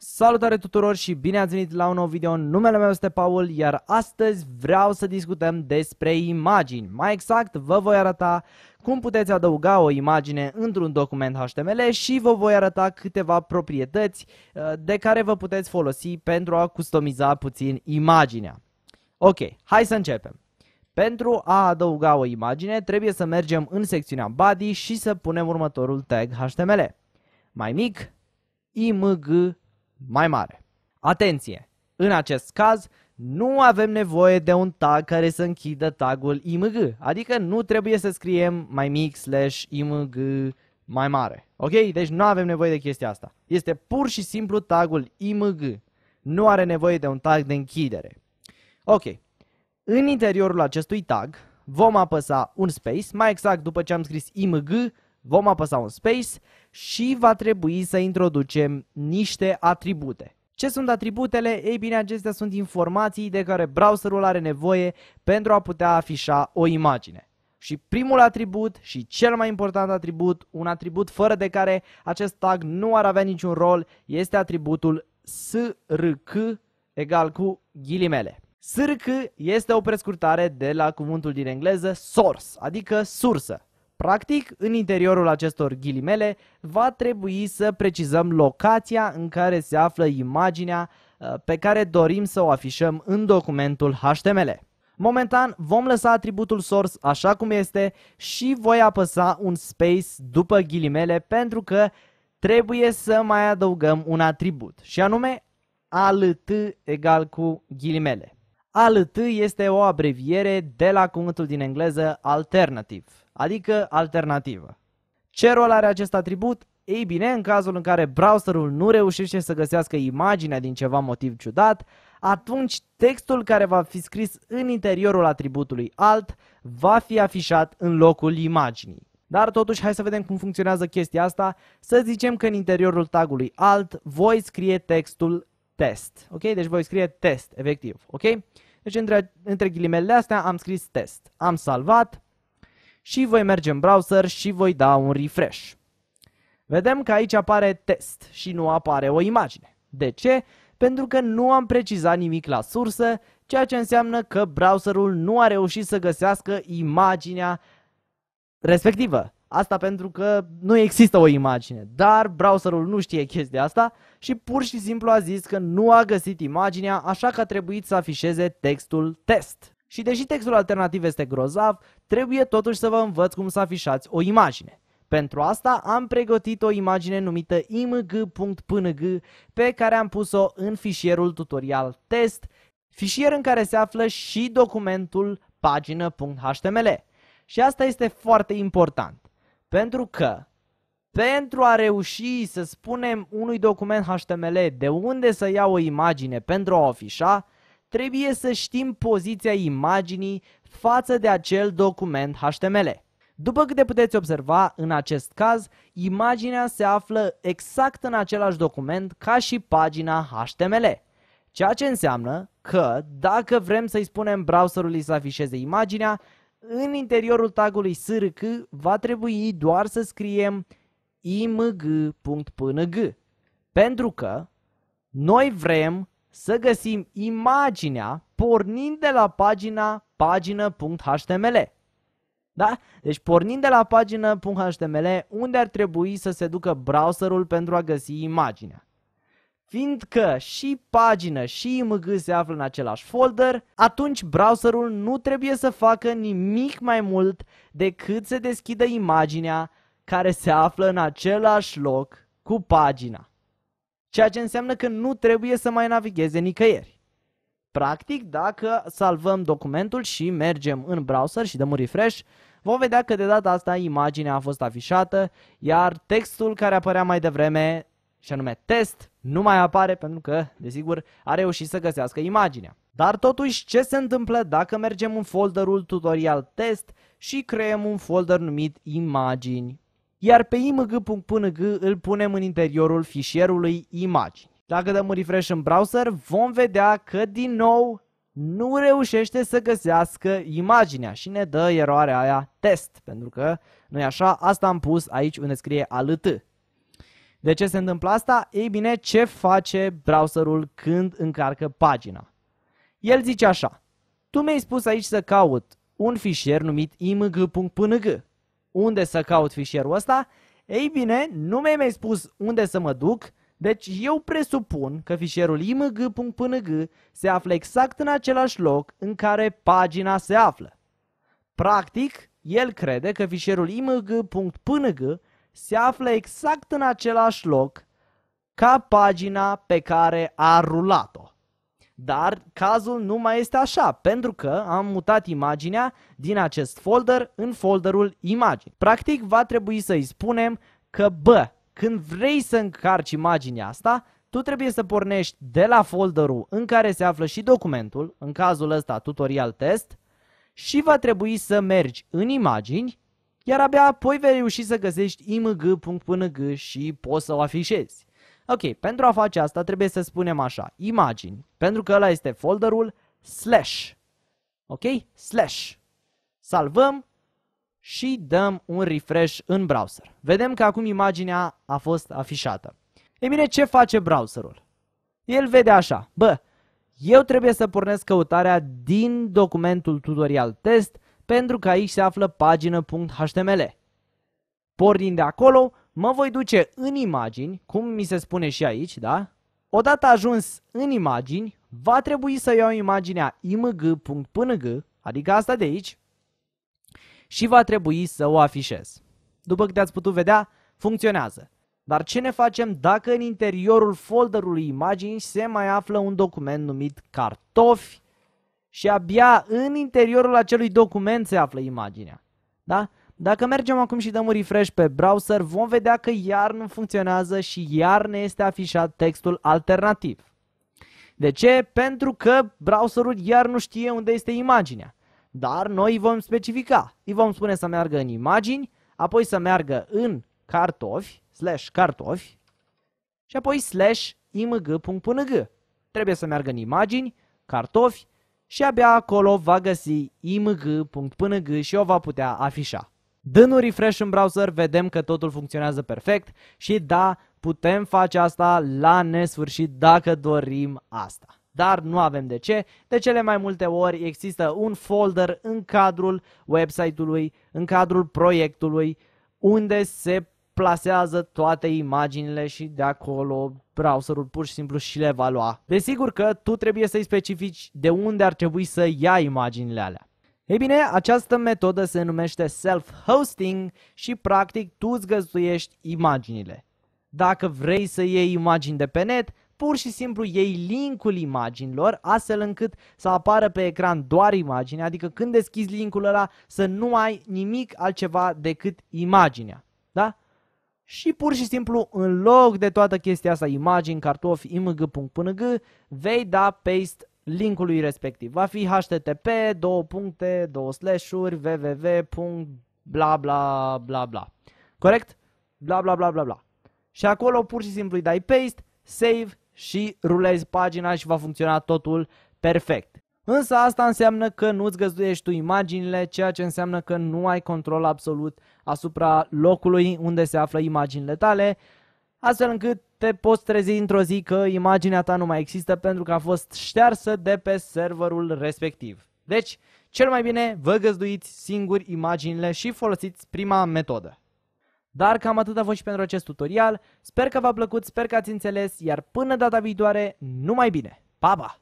Salutare tuturor și bine ați venit la un nou video, numele meu este Paul, iar astăzi vreau să discutăm despre imagini. Mai exact, vă voi arăta cum puteți adăuga o imagine într-un document HTML și vă voi arăta câteva proprietăți uh, de care vă puteți folosi pentru a customiza puțin imaginea. Ok, hai să începem. Pentru a adăuga o imagine, trebuie să mergem în secțiunea Body și să punem următorul tag HTML. Mai mic, img mai mare. Atenție! În acest caz, nu avem nevoie de un tag care să închidă tagul img, adică nu trebuie să scriem mai mic slash img mai mare. Ok? Deci nu avem nevoie de chestia asta. Este pur și simplu tagul img. Nu are nevoie de un tag de închidere. Ok. În interiorul acestui tag vom apăsa un space, mai exact după ce am scris img, Vom apăsa un space și va trebui să introducem niște atribute. Ce sunt atributele? Ei bine, acestea sunt informații de care browserul are nevoie pentru a putea afișa o imagine. Și primul atribut și cel mai important atribut, un atribut fără de care acest tag nu ar avea niciun rol, este atributul src egal cu ghilimele. SRC este o prescurtare de la cuvântul din engleză source, adică sursă. Practic, în interiorul acestor ghilimele va trebui să precizăm locația în care se află imaginea uh, pe care dorim să o afișăm în documentul HTML. Momentan vom lăsa atributul source așa cum este și voi apăsa un space după ghilimele pentru că trebuie să mai adăugăm un atribut și anume alt egal cu ghilimele. ALT este o abreviere de la cuvântul din engleză alternative adică alternativă. Ce rol are acest atribut? Ei bine, în cazul în care browserul nu reușește să găsească imaginea din ceva motiv ciudat, atunci textul care va fi scris în interiorul atributului alt va fi afișat în locul imaginii. Dar totuși hai să vedem cum funcționează chestia asta. Să zicem că în interiorul tagului alt voi scrie textul test. Ok? Deci voi scrie test, efectiv. Ok? Deci între, între ghilimele astea am scris test. Am salvat și voi merge în browser și voi da un refresh. Vedem că aici apare test și nu apare o imagine. De ce? Pentru că nu am precizat nimic la sursă, ceea ce înseamnă că browserul nu a reușit să găsească imaginea respectivă. Asta pentru că nu există o imagine, dar browserul nu știe chestia asta și pur și simplu a zis că nu a găsit imaginea, așa că a trebuit să afișeze textul test. Și deși textul alternativ este grozav, trebuie totuși să vă învăț cum să afișați o imagine. Pentru asta am pregătit o imagine numită img.png pe care am pus-o în fișierul tutorial test, fișier în care se află și documentul pagină.html. Și asta este foarte important, pentru că pentru a reuși să spunem unui document HTML de unde să ia o imagine pentru a o afișa, trebuie să știm poziția imaginii față de acel document HTML. După câte puteți observa, în acest caz, imaginea se află exact în același document ca și pagina HTML. Ceea ce înseamnă că, dacă vrem să-i spunem browserului să afișeze imaginea, în interiorul tagului src va trebui doar să scriem img.png pentru că noi vrem să găsim imaginea pornind de la pagina pagină.html. Da? Deci pornind de la pagină.html, unde ar trebui să se ducă browserul pentru a găsi imaginea? Fiindcă și pagină și img se află în același folder, atunci browserul nu trebuie să facă nimic mai mult decât să deschidă imaginea care se află în același loc cu pagina ceea ce înseamnă că nu trebuie să mai navigheze nicăieri. Practic, dacă salvăm documentul și mergem în browser și dăm un refresh, vom vedea că de data asta imaginea a fost afișată, iar textul care apărea mai devreme, și anume test, nu mai apare pentru că, desigur, a reușit să găsească imaginea. Dar totuși, ce se întâmplă dacă mergem în folderul tutorial test și creăm un folder numit imagini iar pe img.png îl punem în interiorul fișierului imagini. Dacă dăm un refresh în browser, vom vedea că din nou nu reușește să găsească imaginea și ne dă eroarea aia test, pentru că noi așa, asta am pus aici unde scrie ALT. De ce se întâmplă asta? Ei bine, ce face browserul când încarcă pagina? El zice așa, tu mi-ai spus aici să caut un fișier numit img.png unde să caut fișierul ăsta, ei bine, nu mi-ai mai spus unde să mă duc, deci eu presupun că fișierul img.png se află exact în același loc în care pagina se află. Practic, el crede că fișierul img.png se află exact în același loc ca pagina pe care a rulat-o. Dar cazul nu mai este așa, pentru că am mutat imaginea din acest folder în folderul imagini. Practic va trebui să-i spunem că bă, când vrei să încarci imaginea asta, tu trebuie să pornești de la folderul în care se află și documentul, în cazul ăsta tutorial test, și va trebui să mergi în imagini, iar abia apoi vei reuși să găsești img.png și poți să o afișezi. Ok, pentru a face asta trebuie să spunem așa, imagini, pentru că ăla este folderul slash, ok, slash, salvăm și dăm un refresh în browser. Vedem că acum imaginea a fost afișată. E bine, ce face browserul? El vede așa, bă, eu trebuie să pornesc căutarea din documentul tutorial test pentru că aici se află pagină.html. Pornind de acolo, mă voi duce în imagini, cum mi se spune și aici, da? Odată ajuns în imagini, va trebui să iau imaginea img.png, adică asta de aici, și va trebui să o afișez. După câte ați putut vedea, funcționează. Dar ce ne facem dacă în interiorul folderului imagini se mai află un document numit cartofi și abia în interiorul acelui document se află imaginea? Da? Dacă mergem acum și dăm un refresh pe browser, vom vedea că iar nu funcționează și iar ne este afișat textul alternativ. De ce? Pentru că browserul iar nu știe unde este imaginea. Dar noi îi vom specifica. Îi vom spune să meargă în imagini, apoi să meargă în cartofi, slash cartofi, și apoi slash img.png. Trebuie să meargă în imagini, cartofi și abia acolo va găsi img.png și o va putea afișa. Dând un refresh în browser, vedem că totul funcționează perfect și da, putem face asta la nesfârșit dacă dorim asta. Dar nu avem de ce, de cele mai multe ori există un folder în cadrul website-ului, în cadrul proiectului, unde se plasează toate imaginile și de acolo browserul pur și simplu și le va lua. Desigur că tu trebuie să-i specifici de unde ar trebui să ia imaginile alea. Ei bine, această metodă se numește self-hosting și practic tu îți găzduiești imaginile. Dacă vrei să iei imagini de pe net, pur și simplu iei linkul imaginilor astfel încât să apară pe ecran doar imaginea, adică când deschizi linkul ăla să nu ai nimic altceva decât imaginea. Da? Și pur și simplu în loc de toată chestia asta, imagini, cartofi, img.png, vei da paste linkului respectiv. Va fi http două puncte, două slash-uri, www. bla bla bla bla. Corect? Bla bla bla bla bla. Și acolo pur și simplu îi dai paste, save și rulezi pagina și va funcționa totul perfect. Însă asta înseamnă că nu-ți găzduiești tu imaginile, ceea ce înseamnă că nu ai control absolut asupra locului unde se află imaginile tale astfel încât te poți trezi într-o zi că imaginea ta nu mai există pentru că a fost ștearsă de pe serverul respectiv. Deci, cel mai bine vă găzduiți singuri imaginile și folosiți prima metodă. Dar cam atât a fost și pentru acest tutorial, sper că v-a plăcut, sper că ați înțeles, iar până data viitoare, numai bine! Pa, pa!